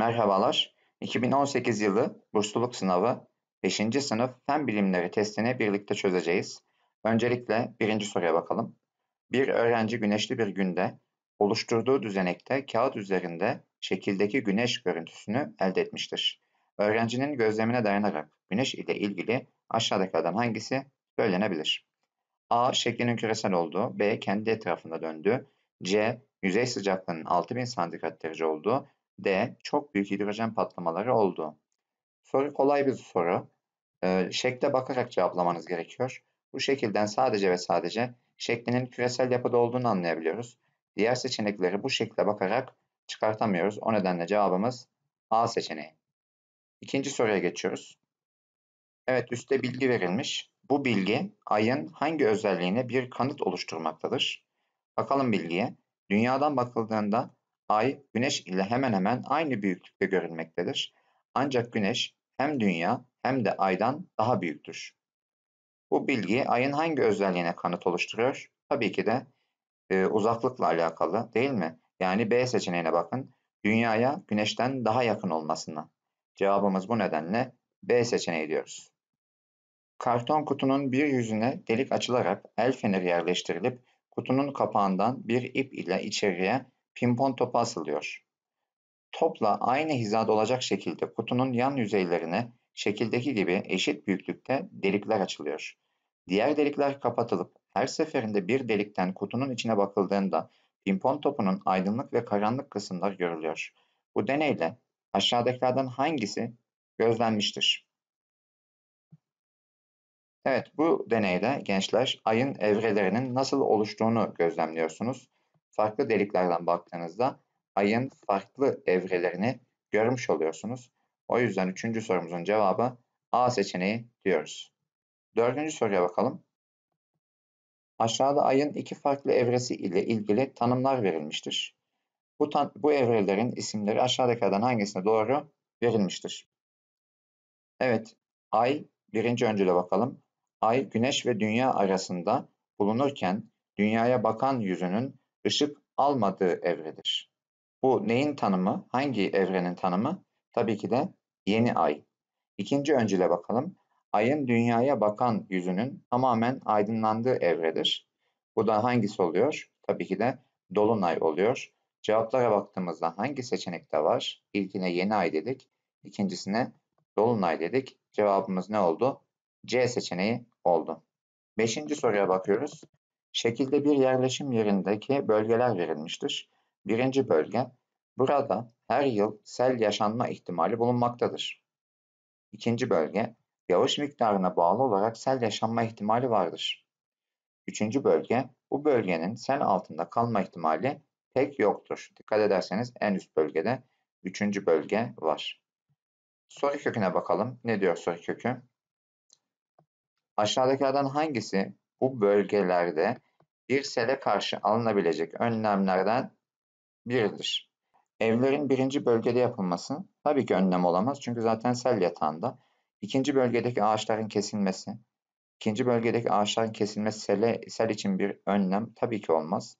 Merhabalar. 2018 yılı bursluluk sınavı 5. sınıf fen bilimleri testini birlikte çözeceğiz. Öncelikle birinci soruya bakalım. Bir öğrenci güneşli bir günde oluşturduğu düzenekte kağıt üzerinde şekildeki güneş görüntüsünü elde etmiştir. Öğrencinin gözlemine dayanarak güneş ile ilgili aşağıdakilerden hangisi söylenebilir? A. Şeklinin küresel olduğu. B. Kendi etrafında döndü. C. Yüzey sıcaklığının 6000 santigrat derece olduğu de çok büyük hidrojen patlamaları oldu. Soru kolay bir soru. Ee, şekle bakarak cevaplamanız gerekiyor. Bu şekilden sadece ve sadece şeklinin küresel yapıda olduğunu anlayabiliyoruz. Diğer seçenekleri bu şekle bakarak çıkartamıyoruz. O nedenle cevabımız A seçeneği. İkinci soruya geçiyoruz. Evet üstte bilgi verilmiş. Bu bilgi ayın hangi özelliğine bir kanıt oluşturmaktadır? Bakalım bilgiye. Dünyadan bakıldığında Ay, Güneş ile hemen hemen aynı büyüklükte görülmektedir. Ancak Güneş hem Dünya hem de Ay'dan daha büyüktür. Bu bilgi Ay'ın hangi özelliğine kanıt oluşturuyor? Tabii ki de e, uzaklıkla alakalı değil mi? Yani B seçeneğine bakın. Dünyaya Güneş'ten daha yakın olmasına. Cevabımız bu nedenle B seçeneği diyoruz. Karton kutunun bir yüzüne delik açılarak el feneri yerleştirilip kutunun kapağından bir ip ile içeriye pimpon topu asılıyor. Topla aynı hizada olacak şekilde kutunun yan yüzeylerine şekildeki gibi eşit büyüklükte delikler açılıyor. Diğer delikler kapatılıp her seferinde bir delikten kutunun içine bakıldığında pimpon topunun aydınlık ve karanlık kısımlar görülüyor. Bu deneyle aşağıdakilerden hangisi gözlenmiştir? Evet bu deneyde gençler ayın evrelerinin nasıl oluştuğunu gözlemliyorsunuz farklı deliklerden baktığınızda ayın farklı evrelerini görmüş oluyorsunuz. O yüzden üçüncü sorumuzun cevabı A seçeneği diyoruz. Dördüncü soruya bakalım. Aşağıda ayın iki farklı evresi ile ilgili tanımlar verilmiştir. Bu, bu evrelerin isimleri aşağıdakilerden hangisine doğru verilmiştir? Evet, ay birinci öncüle bakalım. Ay, güneş ve dünya arasında bulunurken dünyaya bakan yüzünün ışık almadığı evredir. Bu neyin tanımı? Hangi evrenin tanımı? Tabii ki de yeni ay. İkinci öncüle bakalım. Ayın dünyaya bakan yüzünün tamamen aydınlandığı evredir. Bu da hangisi oluyor? Tabii ki de dolunay oluyor. Cevaplara baktığımızda hangi seçenekte var? İlkine yeni ay dedik. İkincisine dolunay dedik. Cevabımız ne oldu? C seçeneği oldu. Beşinci soruya bakıyoruz. Şekilde bir yerleşim yerindeki bölgeler verilmiştir. Birinci bölge, burada her yıl sel yaşanma ihtimali bulunmaktadır. İkinci bölge, yağış miktarına bağlı olarak sel yaşanma ihtimali vardır. Üçüncü bölge, bu bölgenin sel altında kalma ihtimali pek yoktur. Dikkat ederseniz en üst bölgede üçüncü bölge var. Soru köküne bakalım. Ne diyor soru kökü? Aşağıdakilerden hangisi bu bölgelerde bir sele karşı alınabilecek önlemlerden biridir. Evlerin birinci bölgede yapılması tabii ki önlem olamaz çünkü zaten sel yatağında. İkinci bölgedeki ağaçların kesilmesi, ikinci bölgedeki ağaçların kesilmesi sele, sel için bir önlem tabii ki olmaz.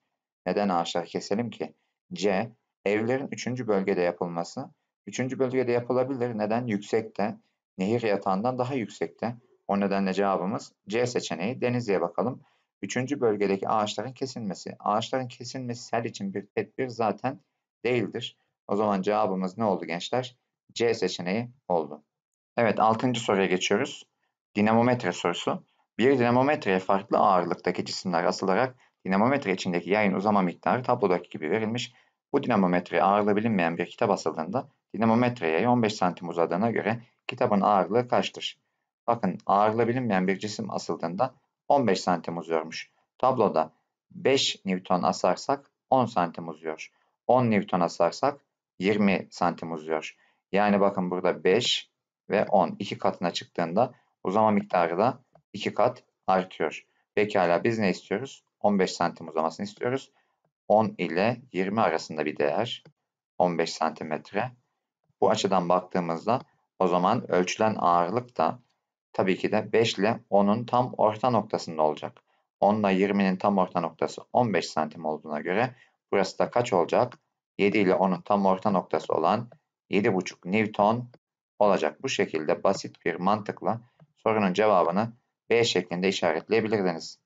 Neden ağaçlar keselim ki? C. Evlerin üçüncü bölgede yapılması. Üçüncü bölgede yapılabilir. Neden? Yüksekte. Nehir yatağından daha yüksekte. O nedenle cevabımız C seçeneği. Denizli'ye bakalım. Üçüncü bölgedeki ağaçların kesilmesi. Ağaçların kesilmesi sel için bir tedbir zaten değildir. O zaman cevabımız ne oldu gençler? C seçeneği oldu. Evet altıncı soruya geçiyoruz. Dinamometre sorusu. Bir dinamometreye farklı ağırlıktaki cisimler asılarak dinamometre içindeki yayın uzama miktarı tablodaki gibi verilmiş. Bu dinamometreye ağırlığı bilinmeyen bir kitap asıldığında dinamometre yayı 15 cm uzadığına göre kitabın ağırlığı kaçtır? Bakın ağırlığı bilinmeyen bir cisim asıldığında 15 santim uzuyormuş. Tabloda 5 Newton asarsak 10 santim uzuyor. 10 Newton asarsak 20 santim uzuyor. Yani bakın burada 5 ve 10 iki katına çıktığında uzama miktarı da iki kat artıyor. Pekala biz ne istiyoruz? 15 santim uzamasını istiyoruz. 10 ile 20 arasında bir değer. 15 santimetre. Bu açıdan baktığımızda o zaman ölçülen ağırlık da Tabii ki de 5 ile 10'un tam orta noktasında olacak. 10 ile 20'nin tam orta noktası 15 santim olduğuna göre burası da kaç olacak? 7 ile 10'un tam orta noktası olan 7,5 Newton olacak. Bu şekilde basit bir mantıkla sorunun cevabını B şeklinde işaretleyebilirdiniz.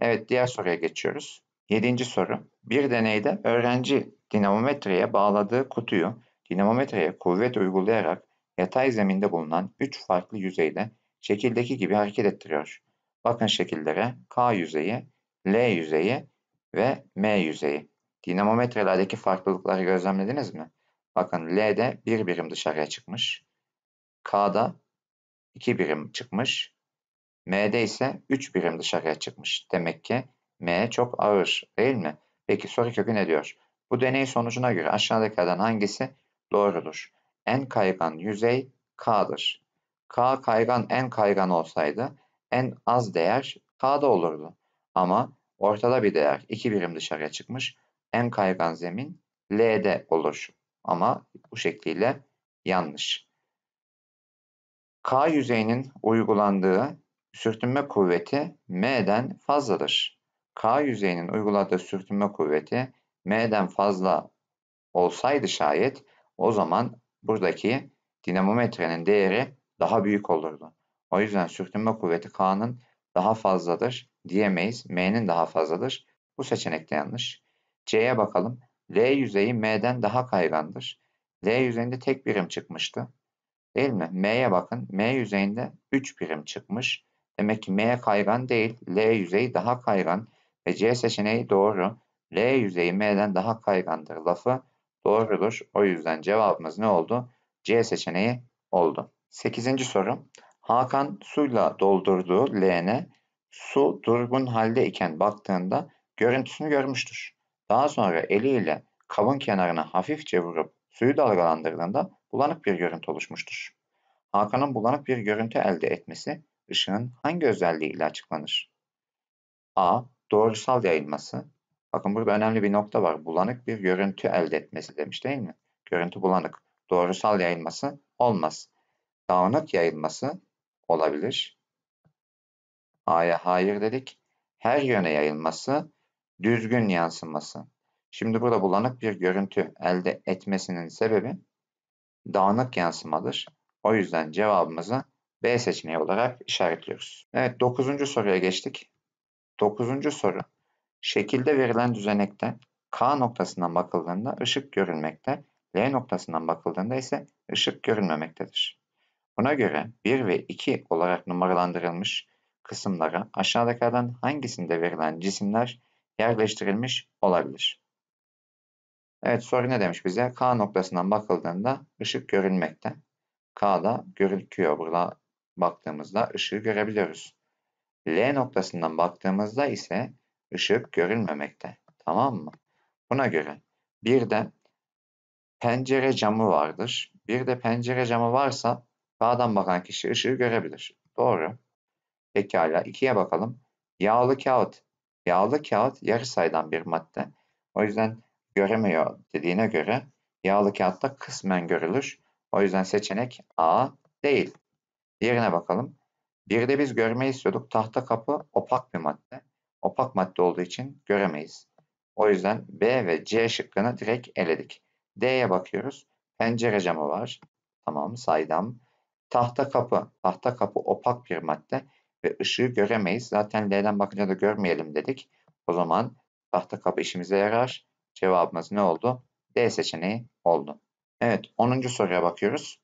Evet diğer soruya geçiyoruz. 7. soru. Bir deneyde öğrenci dinamometreye bağladığı kutuyu dinamometreye kuvvet uygulayarak yatay zeminde bulunan 3 farklı yüzeyde, şekildeki gibi hareket ettiriyor. Bakın şekillere K yüzeyi, L yüzeyi ve M yüzeyi. Dinamometrelerdeki farklılıkları gözlemlediniz mi? Bakın L'de bir birim dışarıya çıkmış. K'da iki birim çıkmış. M'de ise üç birim dışarıya çıkmış. Demek ki M çok ağır değil mi? Peki soru kökü ne diyor? Bu deney sonucuna göre aşağıdakilerden hangisi doğrudur? en kaygan yüzey K'dır. K kaygan en kaygan olsaydı en az değer K'da olurdu. Ama ortada bir değer 2 birim dışarıya çıkmış en kaygan zemin L'de olur. Ama bu şekliyle yanlış. K yüzeyinin uygulandığı sürtünme kuvveti M'den fazladır. K yüzeyinin uyguladığı sürtünme kuvveti M'den fazla olsaydı şayet o zaman buradaki dinamometrenin değeri daha büyük olurdu. O yüzden sürtünme kuvveti K'nın daha fazladır diyemeyiz. M'nin daha fazladır. Bu seçenek de yanlış. C'ye bakalım. L yüzeyi M'den daha kaygandır. L yüzeyinde tek birim çıkmıştı. Değil mi? M'ye bakın. M yüzeyinde 3 birim çıkmış. Demek ki M'ye kaygan değil. L yüzeyi daha kaygan. Ve C seçeneği doğru. L yüzeyi M'den daha kaygandır lafı doğrudur. O yüzden cevabımız ne oldu? C seçeneği oldu. Sekizinci soru. Hakan suyla doldurduğu leğene su durgun halde iken baktığında görüntüsünü görmüştür. Daha sonra eliyle kabın kenarına hafifçe vurup suyu dalgalandırdığında bulanık bir görüntü oluşmuştur. Hakan'ın bulanık bir görüntü elde etmesi ışığın hangi özelliğiyle açıklanır? A. Doğrusal yayılması Bakın burada önemli bir nokta var. Bulanık bir görüntü elde etmesi demiş değil mi? Görüntü bulanık. Doğrusal yayılması olmaz. Dağınık yayılması olabilir. A'ya hayır dedik. Her yöne yayılması, düzgün yansıması. Şimdi burada bulanık bir görüntü elde etmesinin sebebi dağınık yansımadır. O yüzden cevabımızı B seçeneği olarak işaretliyoruz. Evet dokuzuncu soruya geçtik. Dokuzuncu soru Şekilde verilen düzenekte K noktasından bakıldığında ışık görülmekte, L noktasından bakıldığında ise ışık görünmemektedir. Buna göre 1 ve 2 olarak numaralandırılmış kısımlara aşağıdakilerden hangisinde verilen cisimler yerleştirilmiş olabilir? Evet soru ne demiş bize? K noktasından bakıldığında ışık görülmekte. K'da görülüyor. Burada baktığımızda ışığı görebiliyoruz. L noktasından baktığımızda ise ışık görülmemekte. Tamam mı? Buna göre bir de pencere camı vardır. Bir de pencere camı varsa dağdan bakan kişi ışığı görebilir. Doğru. Pekala ikiye bakalım. Yağlı kağıt. Yağlı kağıt yarı sayılan bir madde. O yüzden göremiyor dediğine göre yağlı kağıtta kısmen görülür. O yüzden seçenek A değil. Diğerine bakalım. Bir de biz görmeyi istiyorduk. Tahta kapı opak bir madde. Opak madde olduğu için göremeyiz. O yüzden B ve C şıkkını direkt eledik. D'ye bakıyoruz. Pencere camı var. Tamam saydam. Tahta kapı. Tahta kapı opak bir madde ve ışığı göremeyiz. Zaten D'den bakınca da görmeyelim dedik. O zaman tahta kapı işimize yarar. Cevabımız ne oldu? D seçeneği oldu. Evet 10. soruya bakıyoruz.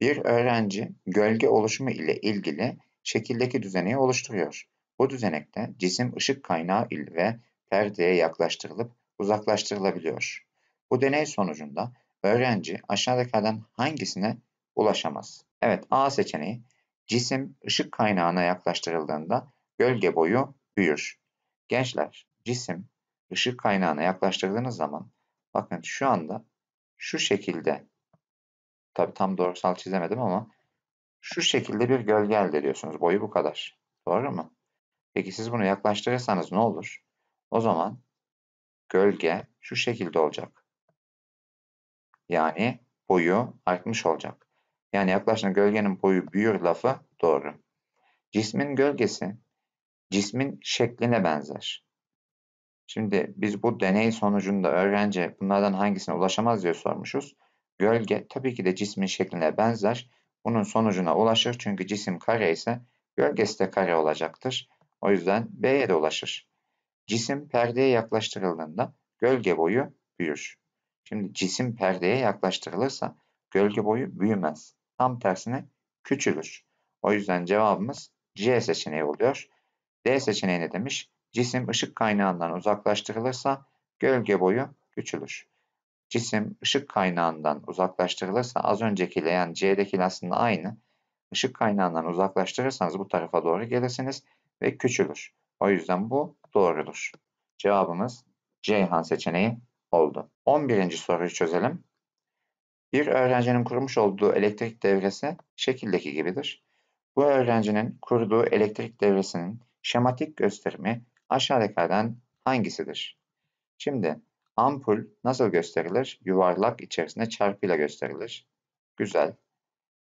Bir öğrenci gölge oluşumu ile ilgili şekildeki düzeni oluşturuyor. Bu düzenekte cisim ışık kaynağı ile perdeye yaklaştırılıp uzaklaştırılabiliyor. Bu deney sonucunda öğrenci aşağıdakilerden hangisine ulaşamaz? Evet A seçeneği cisim ışık kaynağına yaklaştırıldığında gölge boyu büyür. Gençler cisim ışık kaynağına yaklaştırdığınız zaman bakın şu anda şu şekilde tabi tam doğrusal çizemedim ama şu şekilde bir gölge elde ediyorsunuz. Boyu bu kadar. Doğru mu? Peki siz bunu yaklaştırırsanız ne olur? O zaman gölge şu şekilde olacak. Yani boyu artmış olacak. Yani yaklaştığında gölgenin boyu büyür lafı doğru. Cismin gölgesi cismin şekline benzer. Şimdi biz bu deney sonucunda öğrenci bunlardan hangisine ulaşamaz diye sormuşuz. Gölge tabii ki de cismin şekline benzer. Bunun sonucuna ulaşır çünkü cisim kare ise gölgesi de kare olacaktır. O yüzden B'ye de ulaşır. Cisim perdeye yaklaştırıldığında gölge boyu büyür. Şimdi cisim perdeye yaklaştırılırsa gölge boyu büyümez. Tam tersine küçülür. O yüzden cevabımız C seçeneği oluyor. D seçeneği ne demiş? Cisim ışık kaynağından uzaklaştırılırsa gölge boyu küçülür. Cisim ışık kaynağından uzaklaştırılırsa az öncekiyle yani C'dekiyle aslında aynı. Işık kaynağından uzaklaştırırsanız bu tarafa doğru gelirsiniz ve küçülür. O yüzden bu doğrudur. Cevabımız Ceyhan seçeneği oldu. 11. soruyu çözelim. Bir öğrencinin kurmuş olduğu elektrik devresi şekildeki gibidir. Bu öğrencinin kurduğu elektrik devresinin şematik gösterimi aşağıdakilerden hangisidir? Şimdi ampul nasıl gösterilir? Yuvarlak içerisinde çarpıyla gösterilir. Güzel.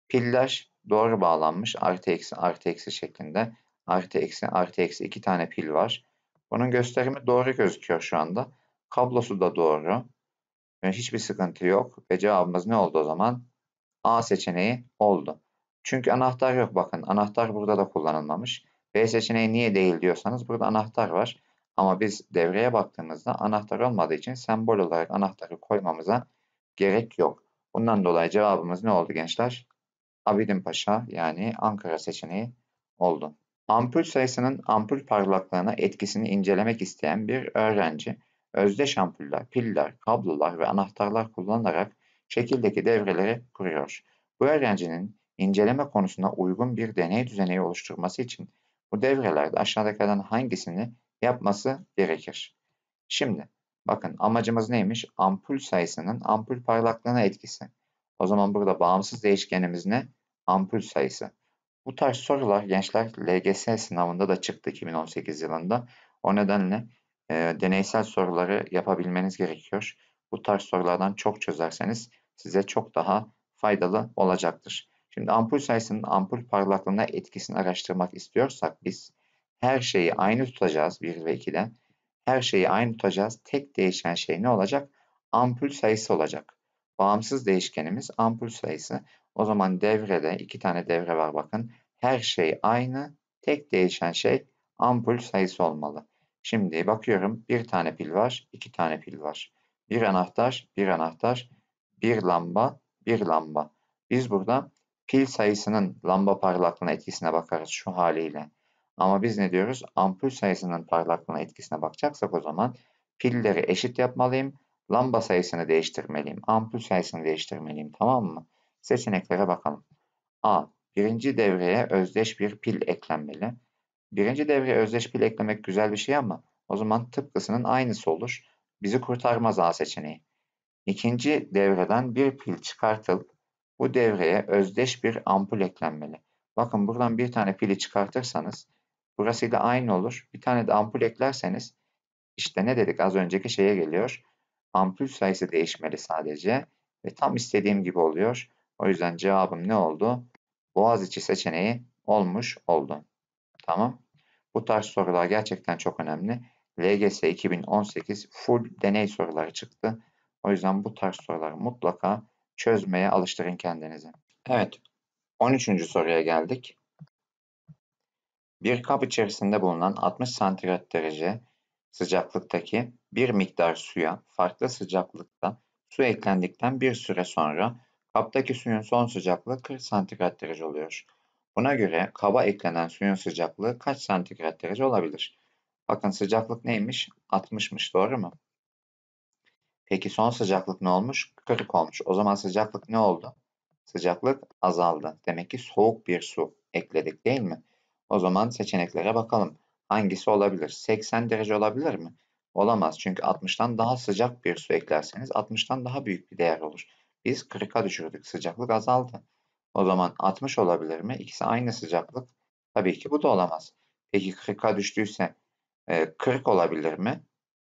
Piller doğru bağlanmış artı eksi artı eksi şeklinde Artı eksi artı eksi iki tane pil var. Bunun gösterimi doğru gözüküyor şu anda. Kablosu da doğru. Yani hiçbir sıkıntı yok. Ve cevabımız ne oldu o zaman? A seçeneği oldu. Çünkü anahtar yok bakın. Anahtar burada da kullanılmamış. B seçeneği niye değil diyorsanız burada anahtar var. Ama biz devreye baktığımızda anahtar olmadığı için sembol olarak anahtarı koymamıza gerek yok. Bundan dolayı cevabımız ne oldu gençler? Abidin Paşa yani Ankara seçeneği oldu. Ampul sayısının ampul parlaklığına etkisini incelemek isteyen bir öğrenci, özdeş ampuller, piller, kablolar ve anahtarlar kullanarak şekildeki devreleri kuruyor. Bu öğrencinin inceleme konusuna uygun bir deney düzeni oluşturması için bu devrelerde aşağıdakilerden hangisini yapması gerekir? Şimdi bakın amacımız neymiş? Ampul sayısının ampul parlaklığına etkisi. O zaman burada bağımsız değişkenimiz ne? Ampul sayısı. Bu tarz sorular gençler LGS sınavında da çıktı 2018 yılında. O nedenle e, deneysel soruları yapabilmeniz gerekiyor. Bu tarz sorulardan çok çözerseniz size çok daha faydalı olacaktır. Şimdi ampul sayısının ampul parlaklığına etkisini araştırmak istiyorsak biz her şeyi aynı tutacağız 1 ve 2'de. Her şeyi aynı tutacağız. Tek değişen şey ne olacak? Ampul sayısı olacak. Bağımsız değişkenimiz ampul sayısı. O zaman devrede iki tane devre var bakın. Her şey aynı. Tek değişen şey ampul sayısı olmalı. Şimdi bakıyorum bir tane pil var, iki tane pil var. Bir anahtar, bir anahtar, bir lamba, bir lamba. Biz burada pil sayısının lamba parlaklığına etkisine bakarız şu haliyle. Ama biz ne diyoruz? Ampul sayısının parlaklığına etkisine bakacaksak o zaman pilleri eşit yapmalıyım. Lamba sayısını değiştirmeliyim. Ampul sayısını değiştirmeliyim. Tamam mı? Seçeneklere bakalım. A. Birinci devreye özdeş bir pil eklenmeli. Birinci devreye özdeş pil eklemek güzel bir şey ama o zaman tıpkısının aynısı olur. Bizi kurtarmaz A seçeneği. İkinci devreden bir pil çıkartılıp bu devreye özdeş bir ampul eklenmeli. Bakın buradan bir tane pili çıkartırsanız burası da aynı olur. Bir tane de ampul eklerseniz işte ne dedik az önceki şeye geliyor. Ampul sayısı değişmeli sadece ve tam istediğim gibi oluyor. O yüzden cevabım ne oldu? Boğaziçi seçeneği olmuş oldu. Tamam. Bu tarz sorular gerçekten çok önemli. LGS 2018 full deney soruları çıktı. O yüzden bu tarz soruları mutlaka çözmeye alıştırın kendinizi. Evet. 13. soruya geldik. Bir kap içerisinde bulunan 60 santigrat derece sıcaklıktaki bir miktar suya farklı sıcaklıkta su eklendikten bir süre sonra Kaptaki suyun son sıcaklığı 40 santigrat derece oluyor. Buna göre kaba eklenen suyun sıcaklığı kaç santigrat derece olabilir? Bakın sıcaklık neymiş? 60'mış doğru mu? Peki son sıcaklık ne olmuş? 40 olmuş. O zaman sıcaklık ne oldu? Sıcaklık azaldı. Demek ki soğuk bir su ekledik değil mi? O zaman seçeneklere bakalım. Hangisi olabilir? 80 derece olabilir mi? Olamaz çünkü 60'tan daha sıcak bir su eklerseniz 60'tan daha büyük bir değer olur. Biz 40'a düşürdük. Sıcaklık azaldı. O zaman 60 olabilir mi? İkisi aynı sıcaklık. Tabii ki bu da olamaz. Peki 40'a düştüyse 40 e, olabilir mi?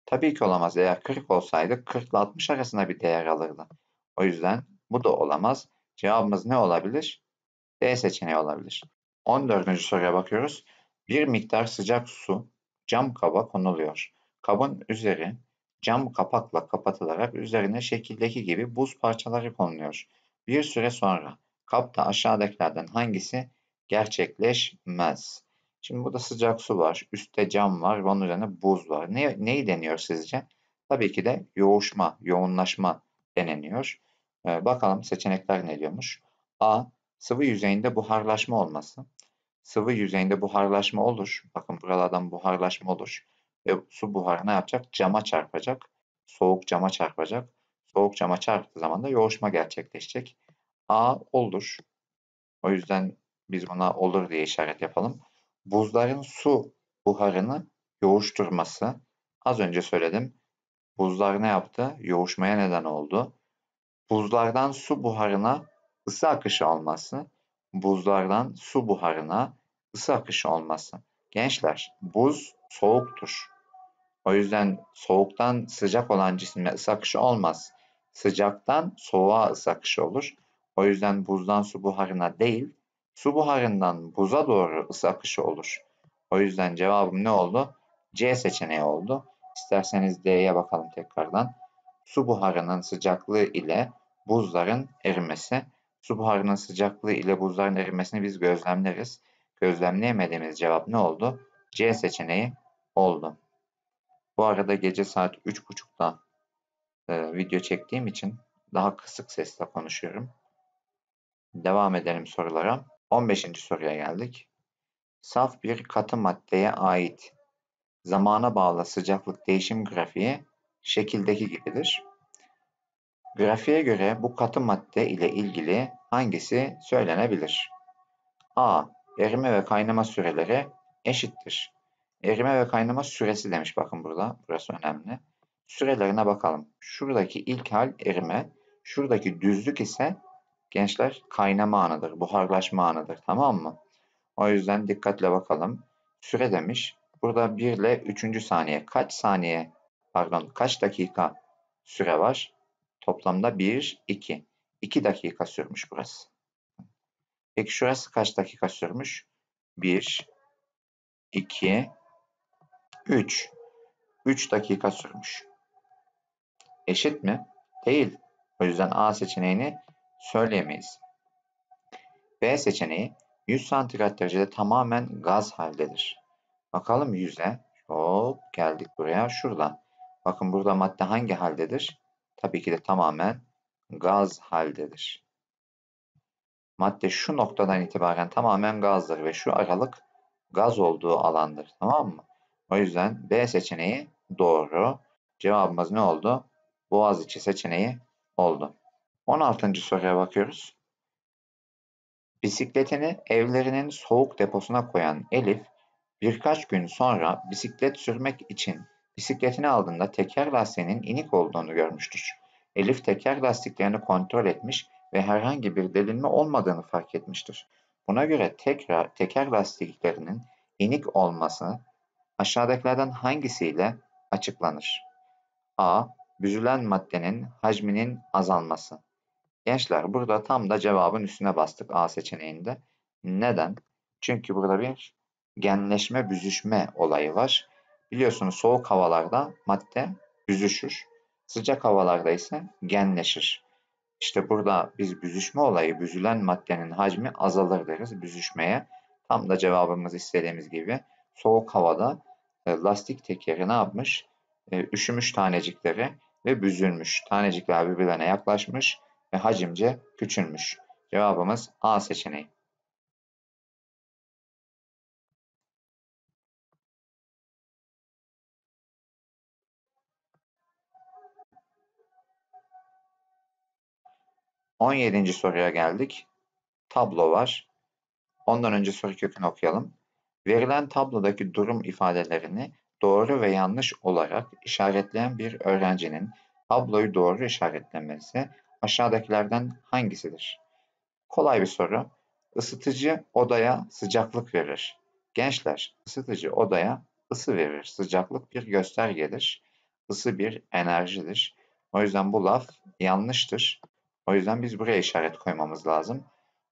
Tabii ki olamaz. Eğer 40 olsaydı 40 ile 60 arasında bir değer alırdı. O yüzden bu da olamaz. Cevabımız ne olabilir? D seçeneği olabilir. 14. soruya bakıyoruz. Bir miktar sıcak su cam kaba konuluyor. Kabın üzeri cam kapakla kapatılarak üzerine şekildeki gibi buz parçaları konuluyor. Bir süre sonra kapta aşağıdakilerden hangisi gerçekleşmez? Şimdi burada sıcak su var, üstte cam var ve onun üzerine buz var. Ne, neyi deniyor sizce? Tabii ki de yoğuşma, yoğunlaşma deneniyor. Ee, bakalım seçenekler ne diyormuş? A. Sıvı yüzeyinde buharlaşma olması. Sıvı yüzeyinde buharlaşma olur. Bakın buralardan buharlaşma olur ve su buharı ne yapacak? Cama çarpacak. Soğuk cama çarpacak. Soğuk cama çarptığı zaman da yoğuşma gerçekleşecek. A olur. O yüzden biz buna olur diye işaret yapalım. Buzların su buharını yoğuşturması. Az önce söyledim. Buzlar ne yaptı? Yoğuşmaya neden oldu. Buzlardan su buharına ısı akışı olması. Buzlardan su buharına ısı akışı olması. Gençler buz soğuktur. O yüzden soğuktan sıcak olan cisimde ısı akışı olmaz. Sıcaktan soğuğa ısı akışı olur. O yüzden buzdan su buharına değil, su buharından buza doğru ısı akışı olur. O yüzden cevabım ne oldu? C seçeneği oldu. İsterseniz D'ye bakalım tekrardan. Su buharının sıcaklığı ile buzların erimesi. Su buharının sıcaklığı ile buzların erimesini biz gözlemleriz. Gözlemleyemediğimiz cevap ne oldu? C seçeneği oldu. Bu arada gece saat 3.30'da e, video çektiğim için daha kısık sesle konuşuyorum. Devam edelim sorulara. 15. soruya geldik. Saf bir katı maddeye ait zamana bağlı sıcaklık değişim grafiği şekildeki gibidir. Grafiğe göre bu katı madde ile ilgili hangisi söylenebilir? A. Erime ve kaynama süreleri eşittir. Erime ve kaynama süresi demiş bakın burada. Burası önemli. Sürelerine bakalım. Şuradaki ilk hal erime. Şuradaki düzlük ise gençler kaynama anıdır. Buharlaşma anıdır. Tamam mı? O yüzden dikkatle bakalım. Süre demiş. Burada 1 ile 3. saniye. Kaç saniye pardon kaç dakika süre var? Toplamda 1, 2. 2 dakika sürmüş burası. Peki şurası kaç dakika sürmüş? 1, 2, 3. 3 dakika sürmüş. Eşit mi? Değil. O yüzden A seçeneğini söyleyemeyiz. B seçeneği 100 santigrat derecede tamamen gaz haldedir. Bakalım 100'e. Hop geldik buraya şuradan. Bakın burada madde hangi haldedir? Tabii ki de tamamen gaz haldedir. Madde şu noktadan itibaren tamamen gazdır ve şu aralık gaz olduğu alandır. Tamam mı? O yüzden B seçeneği doğru. Cevabımız ne oldu? Boğaziçi seçeneği oldu. 16. soruya bakıyoruz. Bisikletini evlerinin soğuk deposuna koyan Elif, birkaç gün sonra bisiklet sürmek için bisikletini aldığında teker lastiğinin inik olduğunu görmüştür. Elif teker lastiklerini kontrol etmiş ve herhangi bir delinme olmadığını fark etmiştir. Buna göre tekrar teker lastiklerinin inik olması Aşağıdakilerden hangisiyle açıklanır? A. Büzülen maddenin hacminin azalması. Gençler burada tam da cevabın üstüne bastık A seçeneğinde. Neden? Çünkü burada bir genleşme büzüşme olayı var. Biliyorsunuz soğuk havalarda madde büzüşür. Sıcak havalarda ise genleşir. İşte burada biz büzüşme olayı, büzülen maddenin hacmi azalır deriz büzüşmeye. Tam da cevabımız istediğimiz gibi soğuk havada e, lastik tekeri ne yapmış? E, üşümüş tanecikleri ve büzülmüş. Tanecikler birbirine yaklaşmış ve hacimce küçülmüş. Cevabımız A seçeneği. On yedinci soruya geldik. Tablo var. Ondan önce soru kökünü okuyalım. Verilen tablodaki durum ifadelerini doğru ve yanlış olarak işaretleyen bir öğrencinin tabloyu doğru işaretlemesi aşağıdakilerden hangisidir? Kolay bir soru. Isıtıcı odaya sıcaklık verir. Gençler, ısıtıcı odaya ısı verir. Sıcaklık bir göstergedir. Isı bir enerjidir. O yüzden bu laf yanlıştır. O yüzden biz buraya işaret koymamız lazım.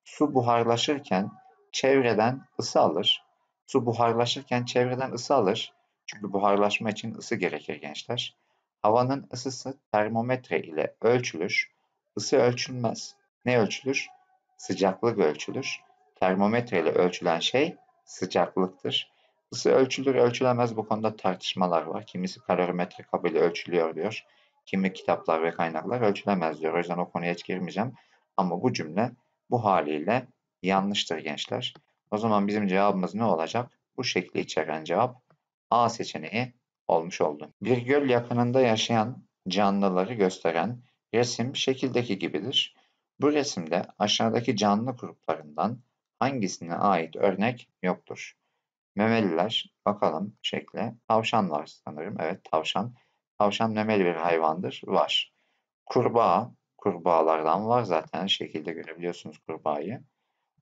Su buharlaşırken çevreden ısı alır. Su buharlaşırken çevreden ısı alır. Çünkü buharlaşma için ısı gerekir gençler. Havanın ısısı termometre ile ölçülür. Isı ölçülmez. Ne ölçülür? Sıcaklık ölçülür. Termometre ile ölçülen şey sıcaklıktır. Isı ölçülür ölçülemez bu konuda tartışmalar var. Kimisi kalorimetre kabili ölçülüyor diyor. Kimi kitaplar ve kaynaklar ölçülemez diyor. O yüzden o konuya hiç girmeyeceğim. Ama bu cümle bu haliyle yanlıştır gençler. O zaman bizim cevabımız ne olacak? Bu şekli içeren cevap A seçeneği olmuş oldu. Bir göl yakınında yaşayan canlıları gösteren resim şekildeki gibidir. Bu resimde aşağıdaki canlı gruplarından hangisine ait örnek yoktur? Memeliler bakalım şekle. Tavşan var sanırım. Evet tavşan. Tavşan memeli bir hayvandır. Var. Kurbağa. Kurbağalardan var zaten şekilde görebiliyorsunuz kurbağayı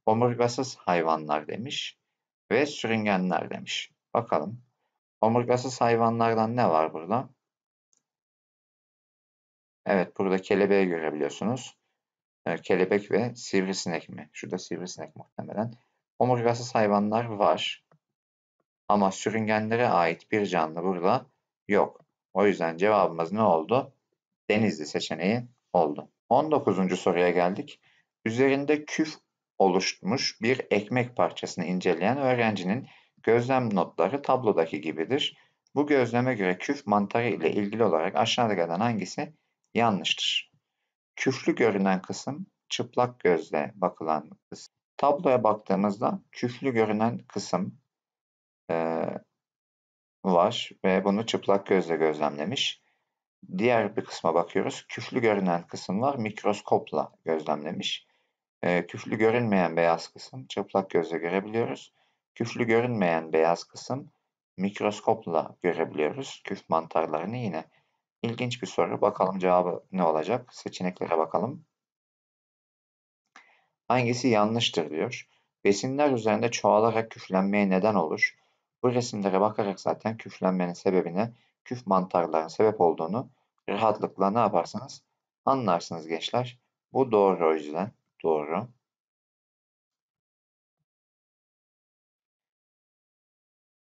omurgasız hayvanlar demiş ve sürüngenler demiş. Bakalım omurgasız hayvanlardan ne var burada? Evet burada kelebeği görebiliyorsunuz. Ee, kelebek ve sivrisinek mi? Şurada sivrisinek muhtemelen. Omurgasız hayvanlar var. Ama sürüngenlere ait bir canlı burada yok. O yüzden cevabımız ne oldu? Denizli seçeneği oldu. 19. soruya geldik. Üzerinde küf oluşmuş bir ekmek parçasını inceleyen öğrencinin gözlem notları tablodaki gibidir. Bu gözleme göre küf mantarı ile ilgili olarak aşağıdakilerden hangisi yanlıştır? Küflü görünen kısım çıplak gözle bakılan kısım. Tabloya baktığımızda küflü görünen kısım e, var ve bunu çıplak gözle gözlemlemiş. Diğer bir kısma bakıyoruz. Küflü görünen kısım var mikroskopla gözlemlemiş. Ee, küflü görünmeyen beyaz kısım çıplak gözle görebiliyoruz. Küflü görünmeyen beyaz kısım mikroskopla görebiliyoruz. Küf mantarlarını yine. İlginç bir soru. Bakalım cevabı ne olacak? Seçeneklere bakalım. Hangisi yanlıştır diyor. Besinler üzerinde çoğalarak küflenmeye neden olur. Bu resimlere bakarak zaten küflenmenin sebebini, küf mantarların sebep olduğunu rahatlıkla ne yaparsanız Anlarsınız gençler. Bu doğru o yüzden. Doğru.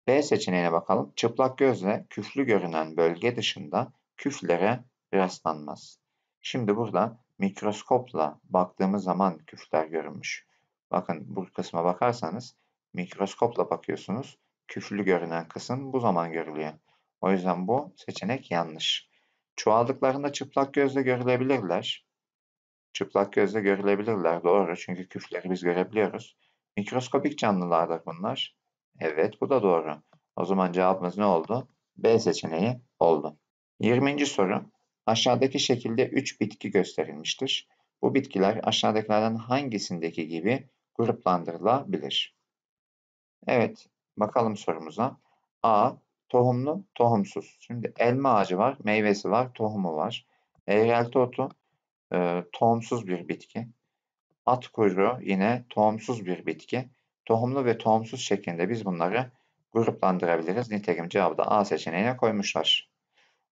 B seçeneğine bakalım. Çıplak gözle küflü görünen bölge dışında küflere rastlanmaz. Şimdi burada mikroskopla baktığımız zaman küfler görünmüş. Bakın bu kısma bakarsanız mikroskopla bakıyorsunuz. Küflü görünen kısım bu zaman görülüyor. O yüzden bu seçenek yanlış. Çoğaldıklarında çıplak gözle görülebilirler. Çıplak gözle görülebilirler. Doğru çünkü küfleri biz görebiliyoruz. Mikroskopik canlılardır bunlar. Evet bu da doğru. O zaman cevabımız ne oldu? B seçeneği oldu. 20. soru. Aşağıdaki şekilde 3 bitki gösterilmiştir. Bu bitkiler aşağıdakilerden hangisindeki gibi gruplandırılabilir? Evet, bakalım sorumuza. A. Tohumlu, tohumsuz. Şimdi elma ağacı var, meyvesi var, tohumu var. Eğrelti otu e, tohumsuz bir bitki. At kuyruğu yine tohumsuz bir bitki. Tohumlu ve tohumsuz şeklinde biz bunları gruplandırabiliriz. Nitekim cevabı da A seçeneğine koymuşlar.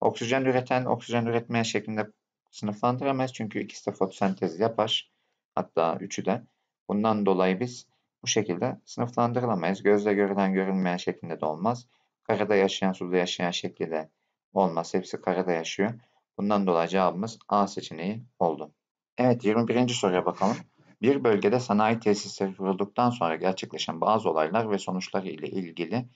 Oksijen üreten, oksijen üretmeyen şeklinde sınıflandıramayız. Çünkü ikisi de fotosentez yapar. Hatta üçü de. Bundan dolayı biz bu şekilde sınıflandırılamayız. Gözle görülen görünmeyen şeklinde de olmaz. Karada yaşayan, suda yaşayan şekilde olmaz. Hepsi karada yaşıyor. Bundan dolayı cevabımız A seçeneği oldu. Evet 21. soruya bakalım. Bir bölgede sanayi tesisleri kurulduktan sonra gerçekleşen bazı olaylar ve sonuçlar ile ilgili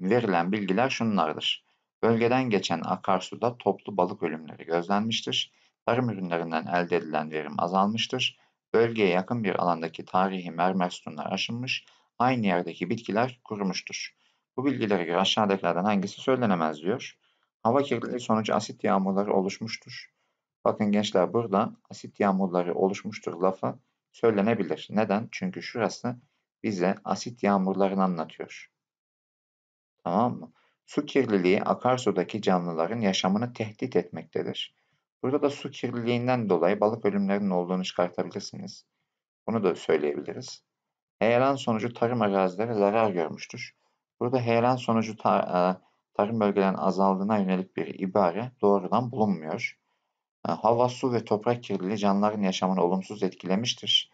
verilen bilgiler şunlardır. Bölgeden geçen akarsuda toplu balık ölümleri gözlenmiştir. Tarım ürünlerinden elde edilen verim azalmıştır. Bölgeye yakın bir alandaki tarihi mermer sütunlar aşınmış, aynı yerdeki bitkiler kurumuştur. Bu bilgilere göre aşağıdakilerden hangisi söylenemez diyor. Hava kirliliği sonucu asit yağmurları oluşmuştur. Bakın gençler burada asit yağmurları oluşmuştur lafı söylenebilir. Neden? Çünkü şurası bize asit yağmurlarını anlatıyor. Tamam mı? Su kirliliği akarsudaki canlıların yaşamını tehdit etmektedir. Burada da su kirliliğinden dolayı balık ölümlerinin olduğunu çıkartabilirsiniz. Bunu da söyleyebiliriz. Heyelan sonucu tarım arazileri zarar görmüştür. Burada heyelan sonucu tar e, tarım bölgelerin azaldığına yönelik bir ibare doğrudan bulunmuyor. E, hava, su ve toprak kirliliği canlıların yaşamını olumsuz etkilemiştir.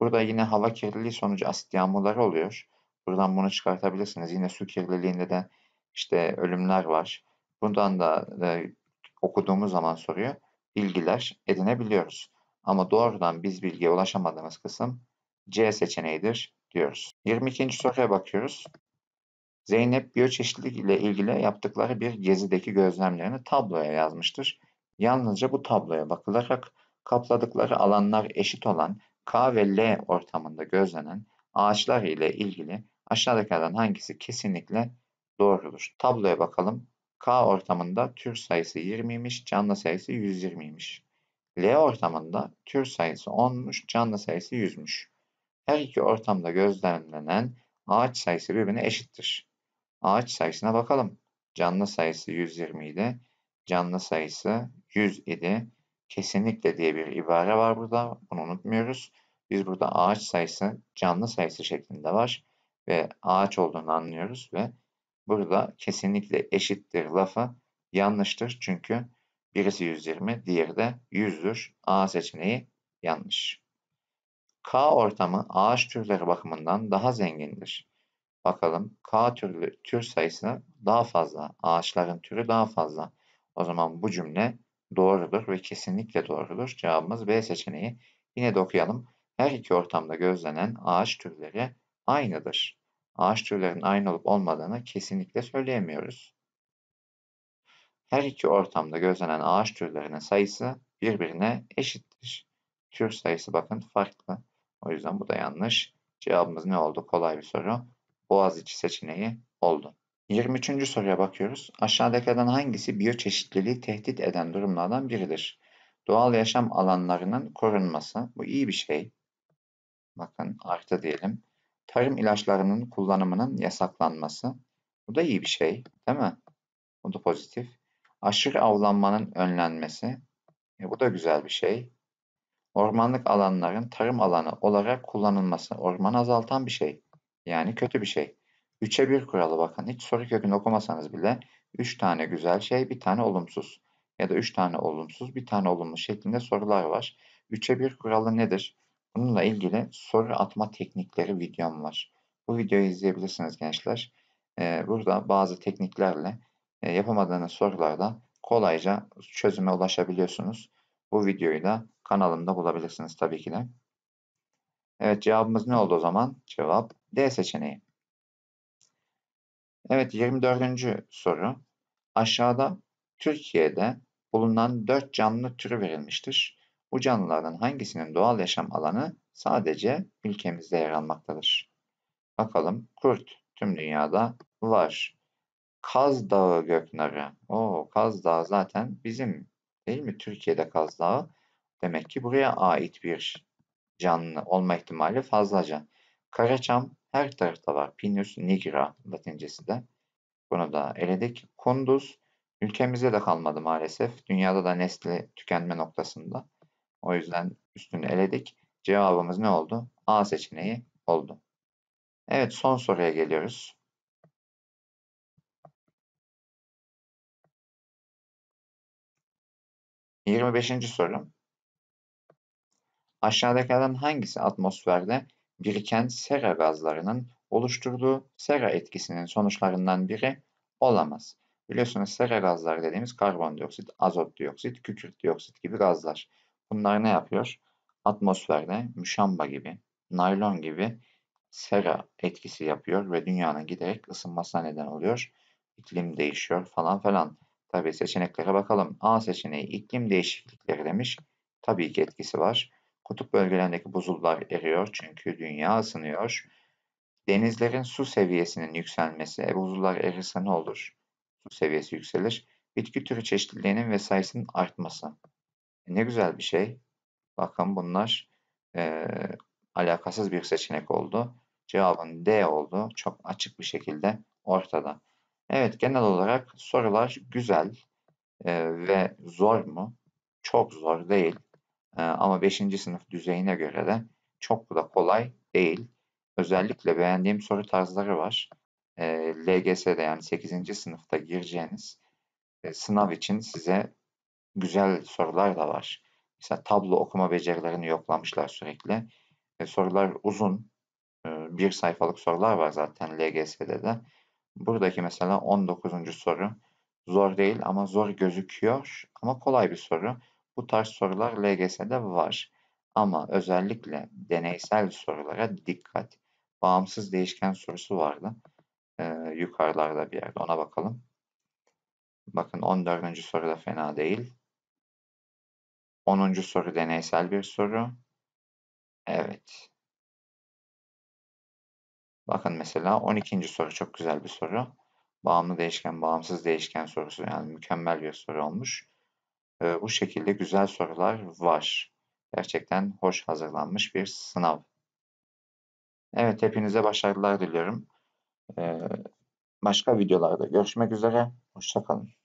Burada yine hava kirliliği sonucu asit yağmurları oluyor. Buradan bunu çıkartabilirsiniz. Yine su kirliliğinde de işte ölümler var. Bundan da e, okuduğumuz zaman soruyor. Bilgiler edinebiliyoruz. Ama doğrudan biz bilgiye ulaşamadığımız kısım C seçeneğidir diyoruz. 22. soruya bakıyoruz. Zeynep biyoçeşitlilik ile ilgili yaptıkları bir gezideki gözlemlerini tabloya yazmıştır. Yalnızca bu tabloya bakılarak kapladıkları alanlar eşit olan K ve L ortamında gözlenen ağaçlar ile ilgili aşağıdakilerden hangisi kesinlikle doğrudur? Tabloya bakalım. K ortamında tür sayısı 20'ymiş, canlı sayısı 120'ymiş. L ortamında tür sayısı 10'muş, canlı sayısı 100'müş. Her iki ortamda gözlemlenen ağaç sayısı birbirine eşittir. Ağaç sayısına bakalım. Canlı sayısı 120 idi. Canlı sayısı 100 idi. Kesinlikle diye bir ibare var burada. Bunu unutmuyoruz. Biz burada ağaç sayısı canlı sayısı şeklinde var ve ağaç olduğunu anlıyoruz ve burada kesinlikle eşittir lafı yanlıştır. Çünkü birisi 120, diğeri de 100'dür. A seçeneği yanlış. K ortamı ağaç türleri bakımından daha zengindir. Bakalım K türlü tür sayısına daha fazla. Ağaçların türü daha fazla. O zaman bu cümle doğrudur ve kesinlikle doğrudur. Cevabımız B seçeneği. Yine de okuyalım. Her iki ortamda gözlenen ağaç türleri aynıdır. Ağaç türlerinin aynı olup olmadığını kesinlikle söyleyemiyoruz. Her iki ortamda gözlenen ağaç türlerinin sayısı birbirine eşittir. Tür sayısı bakın farklı. O yüzden bu da yanlış. Cevabımız ne oldu? Kolay bir soru. Boğaziçi seçeneği oldu. 23. soruya bakıyoruz. Aşağıdakilerden hangisi biyoçeşitliliği tehdit eden durumlardan biridir? Doğal yaşam alanlarının korunması. Bu iyi bir şey. Bakın artı diyelim. Tarım ilaçlarının kullanımının yasaklanması. Bu da iyi bir şey değil mi? Bu da pozitif. Aşırı avlanmanın önlenmesi. E, bu da güzel bir şey. Ormanlık alanların tarım alanı olarak kullanılması. Ormanı azaltan bir şey. Yani kötü bir şey. 3'e 1 kuralı bakın. Hiç soru kökünü okumasanız bile 3 tane güzel şey, bir tane olumsuz. Ya da 3 tane olumsuz, bir tane olumlu şeklinde sorular var. 3'e 1 kuralı nedir? Bununla ilgili soru atma teknikleri videom var. Bu videoyu izleyebilirsiniz gençler. Ee, burada bazı tekniklerle e, yapamadığınız sorularda kolayca çözüme ulaşabiliyorsunuz. Bu videoyu da kanalımda bulabilirsiniz tabii ki de. Evet cevabımız ne oldu o zaman? Cevap D seçeneği. Evet 24. soru. Aşağıda Türkiye'de bulunan 4 canlı türü verilmiştir. Bu canlıların hangisinin doğal yaşam alanı sadece ülkemizde yer almaktadır? Bakalım kurt tüm dünyada var. Kaz Dağı göknarı. Oo, Kaz Dağı zaten bizim değil mi? Türkiye'de Kaz Dağı. Demek ki buraya ait bir canlı olma ihtimali fazlaca. Karaçam her tarafta var. Pinus nigra latincesinden. Bunu da eledik. Kunduz ülkemizde de kalmadı maalesef. Dünyada da nesli tükenme noktasında. O yüzden üstünü eledik. Cevabımız ne oldu? A seçeneği oldu. Evet son soruya geliyoruz. Yirmi beşinci soru. Aşağıdakilerden hangisi atmosferde biriken sera gazlarının oluşturduğu sera etkisinin sonuçlarından biri olamaz. Biliyorsunuz sera gazları dediğimiz karbondioksit, azot dioksit, kükürt dioksit gibi gazlar. Bunlar ne yapıyor? Atmosferde müşamba gibi, naylon gibi sera etkisi yapıyor ve dünyanın giderek ısınmasına neden oluyor. İklim değişiyor falan falan. Tabii seçeneklere bakalım. A seçeneği iklim değişiklikleri demiş. Tabii ki etkisi var. Kutup bölgelerindeki buzullar eriyor çünkü dünya ısınıyor. Denizlerin su seviyesinin yükselmesi, e, buzullar erirse ne olur? Su seviyesi yükselir. Bitki türü çeşitliliğinin ve sayısının artması. E, ne güzel bir şey. Bakın bunlar e, alakasız bir seçenek oldu. Cevabın D oldu. Çok açık bir şekilde ortada. Evet genel olarak sorular güzel e, ve zor mu? Çok zor değil. Ee, ama 5. sınıf düzeyine göre de çok da kolay değil. Özellikle beğendiğim soru tarzları var. Ee, LGS'de yani 8. sınıfta gireceğiniz e, sınav için size güzel sorular da var. Mesela tablo okuma becerilerini yoklamışlar sürekli. E, sorular uzun. Ee, bir sayfalık sorular var zaten LGS'de de. Buradaki mesela 19. soru zor değil ama zor gözüküyor ama kolay bir soru. Bu tarz sorular LGS'de var. Ama özellikle deneysel sorulara dikkat. Bağımsız değişken sorusu vardı. Ee, yukarılarda bir yerde ona bakalım. Bakın 14. soru da fena değil. 10. soru deneysel bir soru. Evet. Bakın mesela 12. soru çok güzel bir soru. Bağımlı değişken, bağımsız değişken sorusu yani mükemmel bir soru olmuş. Ee, bu şekilde güzel sorular var. Gerçekten hoş hazırlanmış bir sınav. Evet hepinize başarılar diliyorum. Ee, başka videolarda görüşmek üzere. Hoşçakalın.